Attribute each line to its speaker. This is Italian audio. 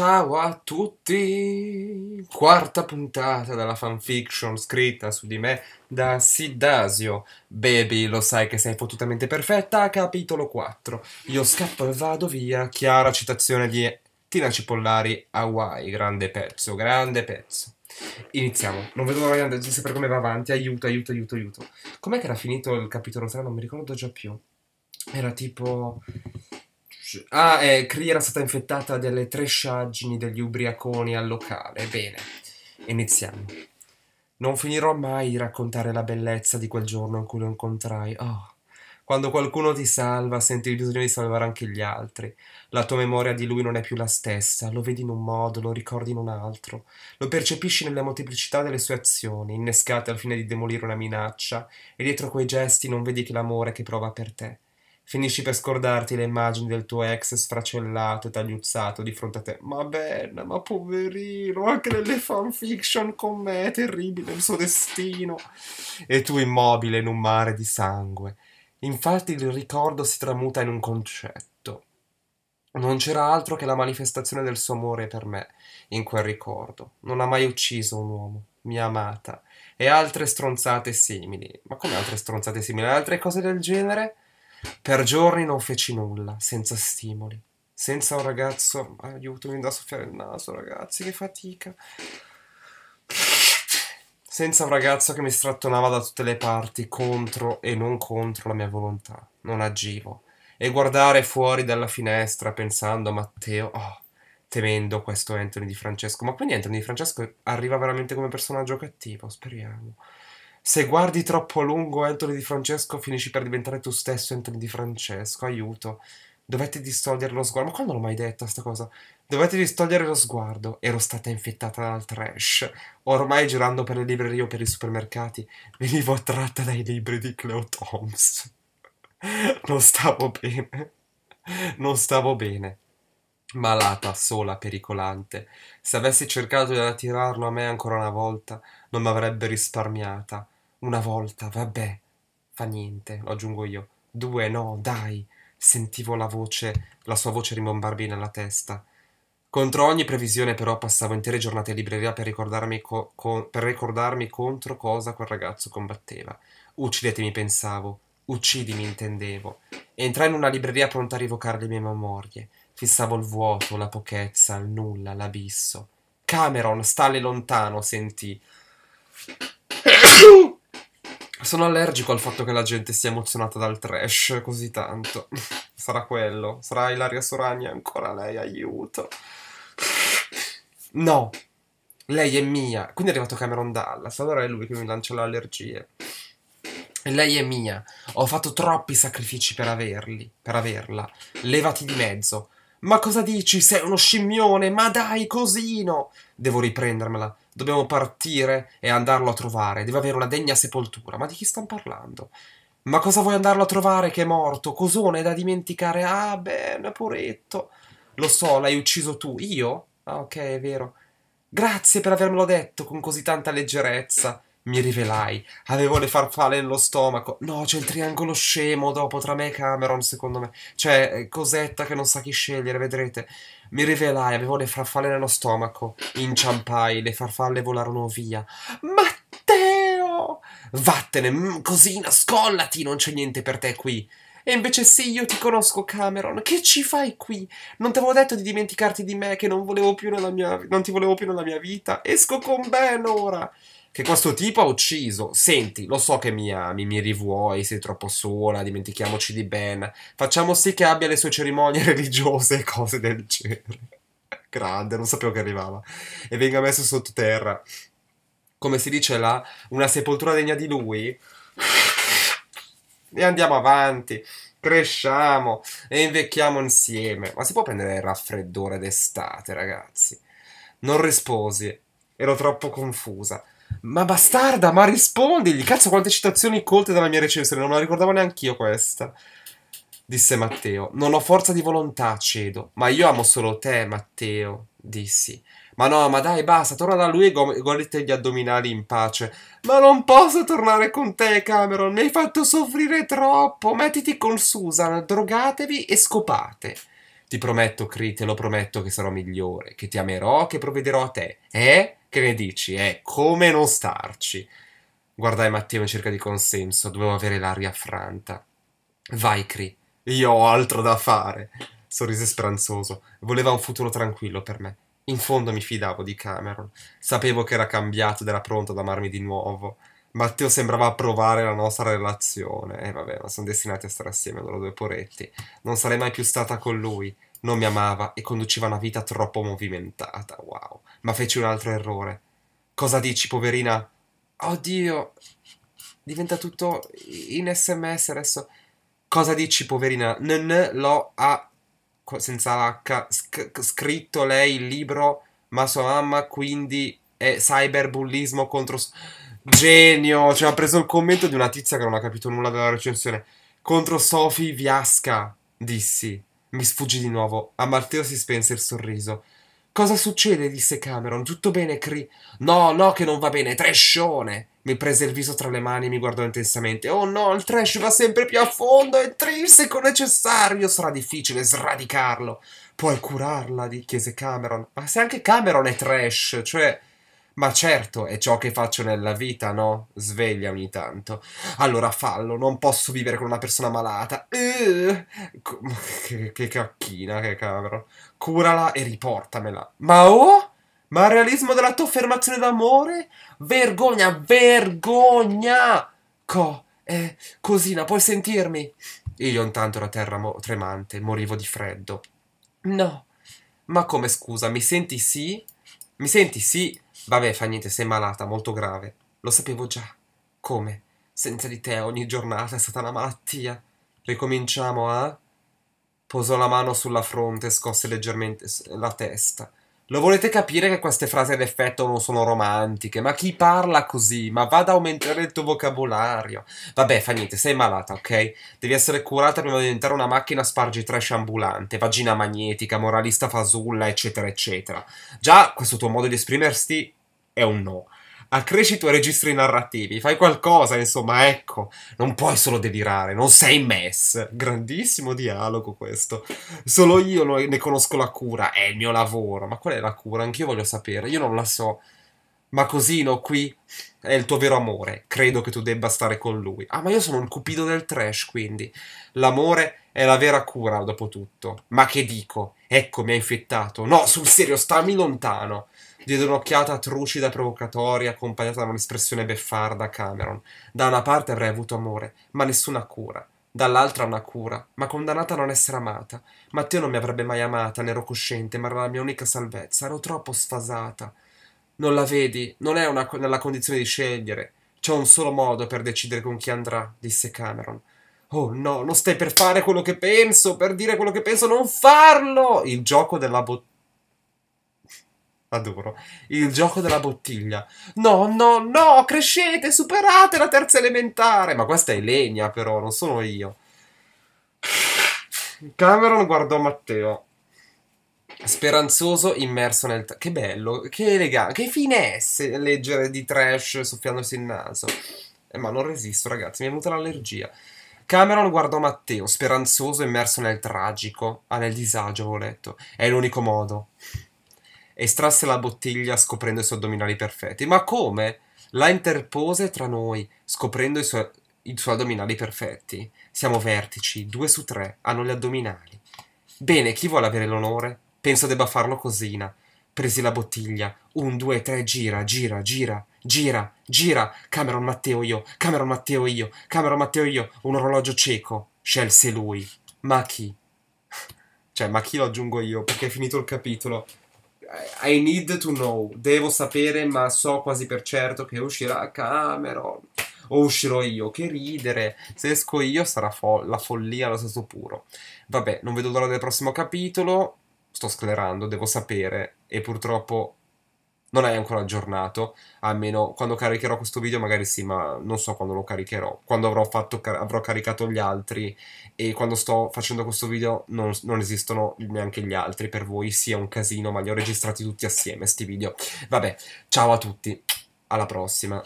Speaker 1: Ciao a tutti! Quarta puntata della fanfiction scritta su di me da Sidasio. Baby, lo sai che sei fottutamente perfetta, capitolo 4. Io scappo e vado via. Chiara citazione di Tina Cipollari, Hawaii. Grande pezzo, grande pezzo. Iniziamo. Non vedo l'ora di sapere come va avanti. Aiuto, aiuto, aiuto, aiuto. Com'è che era finito il capitolo 3? Non mi ricordo già più. Era tipo... Ah, eh, Cree era stata infettata dalle tresciaggini degli ubriaconi al locale. Bene, iniziamo. Non finirò mai di raccontare la bellezza di quel giorno in cui lo incontrai. Oh, quando qualcuno ti salva, senti il bisogno di salvare anche gli altri. La tua memoria di lui non è più la stessa, lo vedi in un modo, lo ricordi in un altro, lo percepisci nella molteplicità delle sue azioni, innescate al fine di demolire una minaccia, e dietro quei gesti non vedi che l'amore che prova per te. Finisci per scordarti le immagini del tuo ex sfracellato e tagliuzzato di fronte a te. Ma bella, ma poverino, anche nelle fanfiction con me, è terribile il suo destino. E tu immobile in un mare di sangue. Infatti il ricordo si tramuta in un concetto. Non c'era altro che la manifestazione del suo amore per me in quel ricordo. Non ha mai ucciso un uomo, mia amata, e altre stronzate simili. Ma come altre stronzate simili? Altre cose del genere? Per giorni non feci nulla, senza stimoli, senza un ragazzo. Aiuto, mi da soffiare il naso, ragazzi, che fatica. Senza un ragazzo che mi strattonava da tutte le parti, contro e non contro la mia volontà. Non agivo. E guardare fuori dalla finestra pensando a Matteo. Oh, temendo questo Anthony di Francesco. Ma quindi Anthony di Francesco arriva veramente come personaggio cattivo, speriamo. Se guardi troppo a lungo Anthony Di Francesco finisci per diventare tu stesso Anthony Di Francesco, aiuto. Dovete distogliere lo sguardo. Ma quando l'ho mai detta questa cosa? Dovete distogliere lo sguardo. Ero stata infettata dal trash. Ormai girando per le librerie o per i supermercati venivo attratta dai libri di Cleo Toms. non stavo bene. Non stavo bene. Malata, sola, pericolante. Se avessi cercato di attirarlo a me ancora una volta, non mi avrebbe risparmiata una volta, vabbè, fa niente, lo aggiungo io. Due, no, dai. Sentivo la voce, la sua voce rimbombarmi nella testa. Contro ogni previsione, però, passavo intere giornate in libreria per ricordarmi, co- con- per ricordarmi contro cosa quel ragazzo combatteva. Uccidetemi, pensavo. Uccidimi, intendevo. Entrai in una libreria pronta a rivocare le mie memorie. Fissavo il vuoto, la pochezza, il nulla, l'abisso. Cameron, stale lontano, sentì. Sono allergico al fatto che la gente sia emozionata dal trash così tanto. Sarà quello. Sarà Ilaria Soragna ancora lei, aiuto. No. Lei è mia. Quindi è arrivato Cameron Dallas. Allora è lui che mi lancia le allergie. E lei è mia. Ho fatto troppi sacrifici per averli. Per averla. Levati di mezzo. Ma cosa dici? Sei uno scimmione. Ma dai, cosino. Devo riprendermela. Dobbiamo partire e andarlo a trovare. Deve avere una degna sepoltura. Ma di chi stanno parlando? Ma cosa vuoi andarlo a trovare che è morto? Cosone da dimenticare? Ah, beh, poretto. Lo so, l'hai ucciso tu. Io? Ah, ok, è vero. Grazie per avermelo detto con così tanta leggerezza mi rivelai. Avevo le farfalle nello stomaco. No, c'è il triangolo scemo dopo tra me e Cameron, secondo me. Cioè, eh, cosetta che non sa chi scegliere, vedrete. Mi rivelai, avevo le farfalle nello stomaco. Inciampai, le farfalle volarono via. Matteo! Vattene, mm, così nascollati, non c'è niente per te qui. E invece sì, io ti conosco, Cameron. Che ci fai qui? Non ti avevo detto di dimenticarti di me, che non, volevo più nella mia, non ti volevo più nella mia vita. Esco con Ben ora che questo tipo ha ucciso. Senti, lo so che mi ami, mi rivuoi, sei troppo sola, dimentichiamoci di Ben. Facciamo sì che abbia le sue cerimonie religiose e cose del genere. Grande, non sapevo che arrivava. E venga messo sottoterra. Come si dice là, una sepoltura degna di lui. E andiamo avanti cresciamo e invecchiamo insieme. Ma si può prendere il raffreddore d'estate, ragazzi? Non risposi, ero troppo confusa. Ma bastarda, ma rispondigli! Cazzo, quante citazioni colte dalla mia recensione, non la ricordavo neanche io questa. Disse Matteo. Non ho forza di volontà, cedo. Ma io amo solo te, Matteo, dissi. Ma no, ma dai, basta, torna da lui e go- godete gli addominali in pace. Ma non posso tornare con te, Cameron, mi hai fatto soffrire troppo. Mettiti con Susan, drogatevi e scopate. Ti prometto, Cri, te lo prometto che sarò migliore, che ti amerò, che provvederò a te. Eh? Che ne dici? È come non starci? Guardai Matteo in cerca di consenso, dovevo avere l'aria franta. Vai, Cri, io ho altro da fare. Sorrise speranzoso. Voleva un futuro tranquillo per me. In fondo mi fidavo di Cameron. Sapevo che era cambiato ed era pronto ad amarmi di nuovo. Matteo sembrava approvare la nostra relazione. E eh, vabbè, ma sono destinati a stare assieme loro due poretti. Non sarei mai più stata con lui non mi amava e conduceva una vita troppo movimentata. Wow. Ma feci un altro errore. Cosa dici, poverina? Oddio, diventa tutto in sms adesso. Cosa dici, poverina? Nn lo ha, senza H, scritto lei il libro, ma sua mamma quindi è cyberbullismo contro... Genio! Cioè, ha preso il commento di una tizia che non ha capito nulla della recensione. Contro Sophie Viasca, dissi. Mi sfuggì di nuovo. A Matteo si spense il sorriso. Cosa succede? disse Cameron. Tutto bene, Cree? No, no, che non va bene, trescione! Mi prese il viso tra le mani e mi guardò intensamente. Oh no, il trash va sempre più a fondo, è intrinseco necessario, sarà difficile sradicarlo. Puoi curarla, chiese Cameron. Ma se anche Cameron è trash, cioè ma certo, è ciò che faccio nella vita, no? Sveglia ogni tanto. Allora fallo, non posso vivere con una persona malata. Uh, che, cacchina, che cavolo. Curala e riportamela. Ma oh? Ma il realismo della tua affermazione d'amore? Vergogna, vergogna! Co, eh, cosina, puoi sentirmi? Io intanto la terra mo tremante, morivo di freddo. No, ma come scusa, mi senti sì? Mi senti sì? Vabbè, fa niente, sei malata, molto grave. Lo sapevo già. Come? Senza di te ogni giornata è stata una malattia. Ricominciamo Eh? Posò la mano sulla fronte e scosse leggermente la testa. Lo volete capire che queste frasi ad effetto non sono romantiche? Ma chi parla così? Ma vada a aumentare il tuo vocabolario. Vabbè, fa niente, sei malata, ok? Devi essere curata prima di diventare una macchina spargi trash ambulante, vagina magnetica, moralista fasulla, eccetera, eccetera. Già, questo tuo modo di esprimersi è un no. Accresci i tuoi registri narrativi, fai qualcosa, insomma, ecco, non puoi solo delirare, non sei mess. Grandissimo dialogo questo. Solo io ne conosco la cura, è il mio lavoro. Ma qual è la cura? Anch'io voglio sapere, io non la so. Ma cosino qui è il tuo vero amore. Credo che tu debba stare con lui. Ah, ma io sono un cupido del trash, quindi. L'amore è la vera cura, dopo tutto. Ma che dico? Ecco, mi ha infettato. No, sul serio, stammi lontano. Diede un'occhiata trucida e provocatoria, accompagnata da un'espressione beffarda a Cameron. Da una parte avrei avuto amore, ma nessuna cura. Dall'altra una cura, ma condannata a non essere amata. Matteo non mi avrebbe mai amata, ne ero cosciente, ma era la mia unica salvezza. Ero troppo sfasata. Non la vedi, non è una, nella condizione di scegliere. C'è un solo modo per decidere con chi andrà, disse Cameron. Oh no, non stai per fare quello che penso, per dire quello che penso, non farlo! Il gioco della bottiglia. Adoro. Il gioco della bottiglia. No, no, no, crescete, superate la terza elementare. Ma questa è legna, però, non sono io. Cameron guardò Matteo. Speranzoso, immerso nel... Che bello, che elegante, che finesse leggere di trash soffiandosi il naso. Eh, ma non resisto, ragazzi, mi è venuta l'allergia. Cameron guardò Matteo, speranzoso, immerso nel tragico, ah, nel disagio, avevo letto. È l'unico modo. Estrasse la bottiglia scoprendo i suoi addominali perfetti. Ma come? La interpose tra noi, scoprendo i suoi, i suoi addominali perfetti. Siamo vertici, due su tre, hanno gli addominali. Bene, chi vuole avere l'onore? Penso debba farlo così, Presi la bottiglia. Un, due, tre, gira, gira, gira. Gira, gira, Cameron Matteo io, Cameron Matteo io, Cameron Matteo io, un orologio cieco. Scelse lui. Ma chi? Cioè, ma chi lo aggiungo io? Perché è finito il capitolo. I need to know. Devo sapere, ma so quasi per certo che uscirà Cameron. O uscirò io. Che ridere. Se esco io sarà fo la follia allo stato puro. Vabbè, non vedo l'ora del prossimo capitolo. Sto sclerando, devo sapere. E purtroppo non hai ancora aggiornato, almeno quando caricherò questo video magari sì, ma non so quando lo caricherò, quando avrò, fatto, avrò caricato gli altri e quando sto facendo questo video non, non, esistono neanche gli altri per voi, sì è un casino, ma li ho registrati tutti assieme sti video. Vabbè, ciao a tutti, alla prossima.